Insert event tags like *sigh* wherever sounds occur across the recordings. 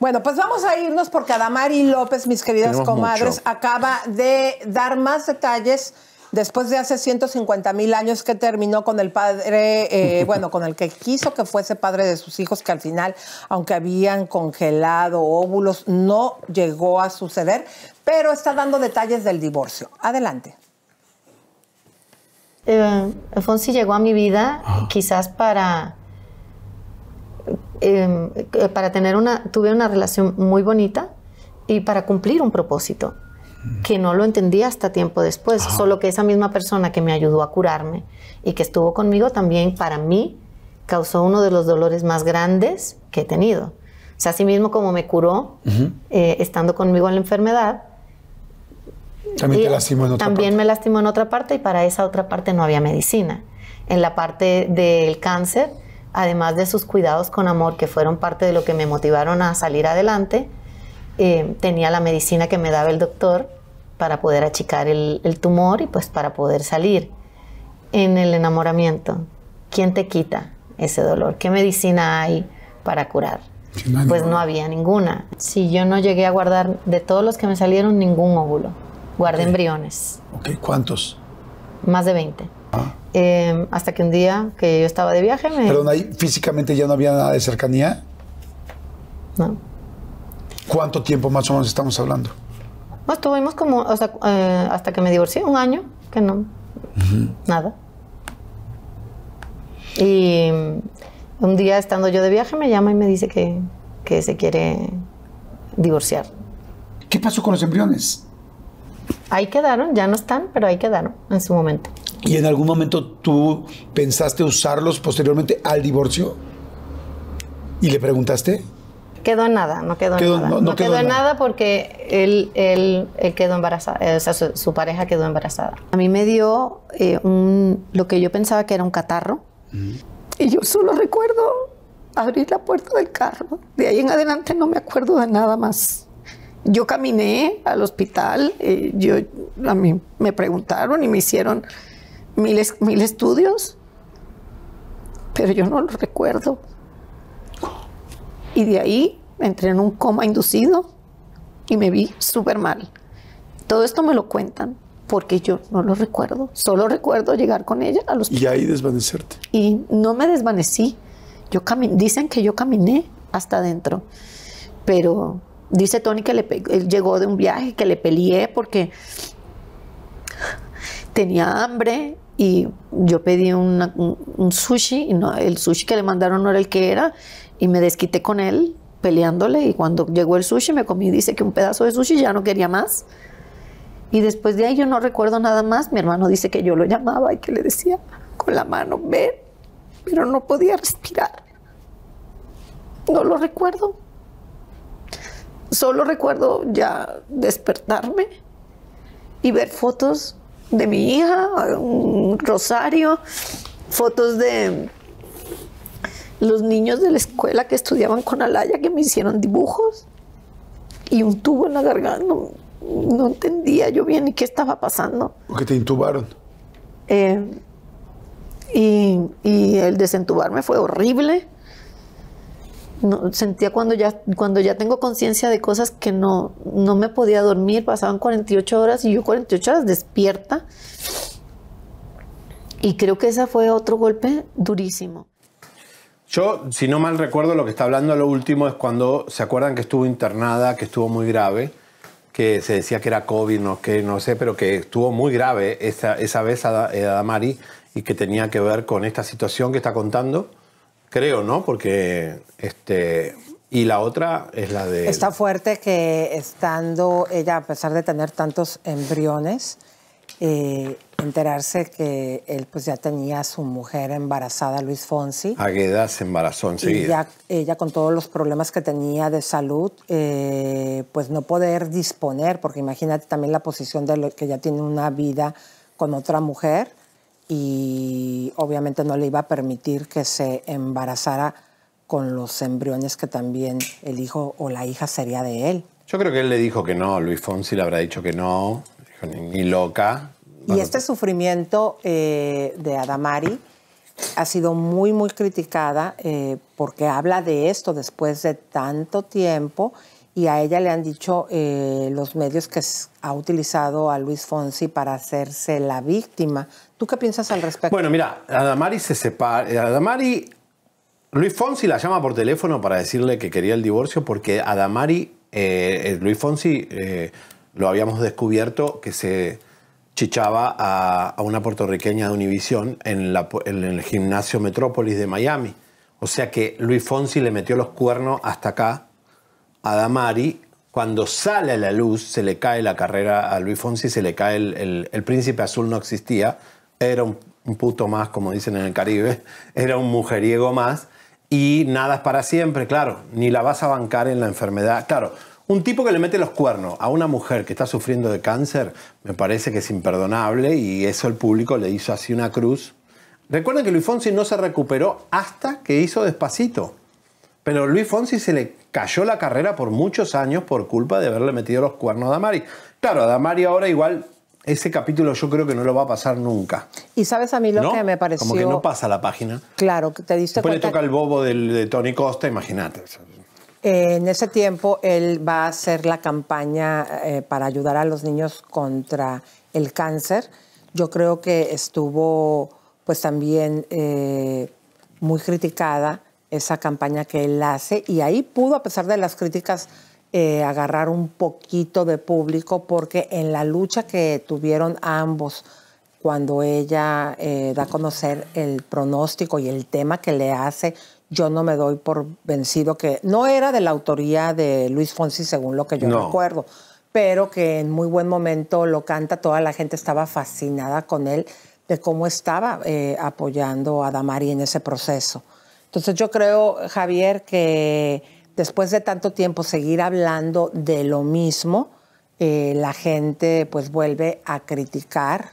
Bueno, pues vamos a irnos porque Adamari López, mis queridas comadres, acaba de dar más detalles después de hace 150 mil años que terminó con el padre, eh, bueno, con el que quiso que fuese padre de sus hijos, que al final, aunque habían congelado óvulos, no llegó a suceder, pero está dando detalles del divorcio. Adelante. Eh, llegó a mi vida ah. quizás para Em, eh, para tener una, tuve una relación muy bonita y para cumplir un propósito que no lo entendí hasta tiempo después, solo que esa misma persona que me ayudó a curarme y que estuvo conmigo también para mí causó uno de los dolores más grandes que he tenido. O sea, así mismo como me curó eh, estando conmigo en la enfermedad, también, eh, me lastimó en otra parte y para esa otra parte no había medicina. En la parte del cáncer, además de sus cuidados con amor, que fueron parte de lo que me motivaron a salir adelante, eh, tenía la medicina que me daba el doctor para poder achicar el, tumor y pues para poder salir. En el enamoramiento, ¿quién te quita ese dolor? ¿Qué medicina hay para curar? pues no había ninguna. Si yo no llegué a guardar, de todos los que me salieron, ningún óvulo. Guardé embriones. ¿Cuántos? Más de 20. Em, hasta que un día que yo estaba de viaje me... Perdón, ahí físicamente ya no había nada de cercanía. No. ¿Cuánto tiempo más o menos estamos hablando? No, estuvimos como eh, hasta que me divorcié, un año, que no. Nada. Y mm, un día estando yo de viaje me llama y me dice que, que se quiere divorciar. ¿Qué pasó con los embriones? Ahí quedaron, ya no están, pero ahí quedaron en su momento. ¿Y en algún momento tú pensaste usarlos posteriormente al divorcio? ¿Y le preguntaste? Quedó en nada, no quedó, en nada. No, quedó, en nada, porque él, él, él, quedó embarazada, eh, o sea, su, pareja quedó embarazada. A mí me dio eh, un, lo que yo pensaba que era un catarro y yo solo recuerdo abrir la puerta del carro. De ahí en adelante no me acuerdo de nada más. Yo caminé al hospital, eh, yo, a mí me preguntaron y me hicieron mil, mil estudios, pero yo no lo recuerdo. Y de ahí entré en un coma inducido y me vi súper mal. Todo esto me lo cuentan porque yo no lo recuerdo. Solo recuerdo llegar con ella a los... Y ahí desvanecerte. Y no me desvanecí. Yo dicen que yo caminé hasta adentro, pero dice Tony que le llegó de un viaje, que le peleé porque tenía hambre y yo pedí un, sushi, no, el sushi que le mandaron no era el que era, y me desquité con él peleándole, y cuando llegó el sushi me comí, dice que un pedazo de sushi ya no quería más. Y después de ahí yo no recuerdo nada más, mi hermano dice que yo lo llamaba y que le decía con la mano, ve, pero no podía respirar. No lo recuerdo. Solo recuerdo ya despertarme y ver fotos de mi hija, un rosario, fotos de los niños de la escuela que estudiaban con Alaya que me hicieron dibujos y un tubo en la garganta. No, entendía yo bien ni qué estaba pasando. que te intubaron. Eh, y, y el desentubarme fue horrible sentía cuando ya, cuando ya tengo conciencia de cosas que no, no me podía dormir, pasaban 48 horas y yo 48 horas despierta. Y creo que ese fue otro golpe durísimo. Yo, si no mal recuerdo, lo que está hablando lo último es cuando se acuerdan que estuvo internada, que estuvo muy grave, que se decía que era COVID, no, que no sé, pero que estuvo muy grave esa, esa vez a eh, Adamari y que tenía que ver con esta situación que está contando creo, ¿no? Porque este y la otra es la de Está fuerte que estando ella a pesar de tener tantos embriones eh, enterarse que él pues ya tenía a su mujer embarazada, Luis Fonsi. ¿A se embarazó enseguida? Y ella con todos los problemas que tenía de salud, eh, pues no poder disponer, porque imagínate también la posición de que ya tiene una vida con otra mujer y obviamente no le iba a permitir que se embarazara con los embriones que también el hijo o la hija sería de él. Yo creo que él le dijo que no, Luis Fonsi le habrá dicho que no, ni, loca. Y este pues sufrimiento eh, de Adamari ha sido muy, muy criticada eh, porque habla de esto después de tanto tiempo y a ella le han dicho eh, los medios que ha utilizado a Luis Fonsi para hacerse la víctima. ¿Tú qué piensas al respecto? Bueno, mira, Adamari se separa. Eh, Adamari, Luis Fonsi la llama por teléfono para decirle que quería el divorcio porque Adamari, eh, Luis Fonsi, lo habíamos descubierto que se chichaba a, una puertorriqueña de Univisión en, en el gimnasio Metrópolis de Miami. O sea que Luis Fonsi le metió los cuernos hasta acá Adamari, cuando sale a la luz, se le cae la carrera a Luis Fonsi, se le cae el, príncipe azul, no existía, era un, un, puto más, como dicen en el Caribe, *laughs* era un mujeriego más, y nada es para siempre, claro, ni la vas a bancar en la enfermedad. Claro, un tipo que le mete los cuernos a una mujer que está sufriendo de cáncer, me parece que es imperdonable, y eso el público le hizo así una cruz. Recuerden que Luis Fonsi no se recuperó hasta que hizo despacito. Pero Luis Fonsi se le cayó la carrera por muchos años por culpa de haberle metido los cuernos a Damari. Claro, a Damari ahora igual ese capítulo yo creo que no lo va a pasar nunca. Y sabes a mí lo que me pareció... Como que no pasa la página. Claro, te diste Después le toca el bobo de Tony Costa, imagínate. en ese tiempo él va a hacer la campaña eh, para ayudar a los niños contra el cáncer. Yo creo que estuvo pues también eh, muy criticada esa campaña que él hace y ahí pudo, a pesar de las críticas, eh, agarrar un poquito de público porque en la lucha que tuvieron ambos cuando ella eh, da a conocer el pronóstico y el tema que le hace, yo no me doy por vencido que no era de la autoría de Luis Fonsi, según lo que yo recuerdo, pero que en muy buen momento lo canta, toda la gente estaba fascinada con él de cómo estaba eh, apoyando a Damari en ese proceso. Entonces yo creo, Javier, que después de tanto tiempo seguir hablando de lo mismo, eh, la gente pues vuelve a criticar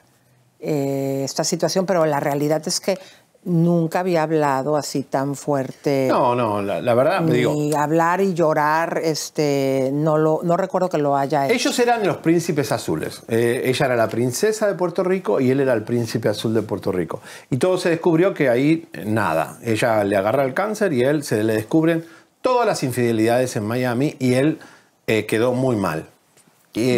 eh, esta situación, pero la realidad es que nunca había hablado así tan fuerte. No, no, la, verdad, ni hablar y llorar, este, no, lo, no recuerdo que lo haya hecho. Ellos eran los príncipes azules. Eh, ella era la princesa de Puerto Rico y él era el príncipe azul de Puerto Rico. Y todo se descubrió que ahí eh, nada. Ella le agarra el cáncer y él se le descubren todas las infidelidades en Miami y él eh, quedó muy mal.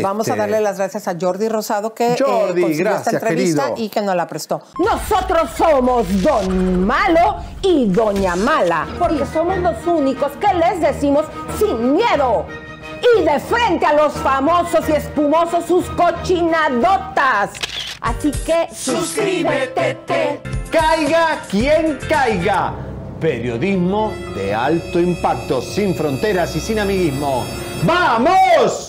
Vamos a darle este, las gracias a Jordi Rosado que eh, consiguió esta entrevista y que nos la prestó. Nosotros somos Don Malo y Doña Mala, porque somos los únicos que les decimos sin miedo y de frente a los famosos y espumosos sus cochinadotas. Así que suscríbete. Caiga quien caiga. Periodismo de alto impacto, sin fronteras y sin amiguismo. ¡Vamos!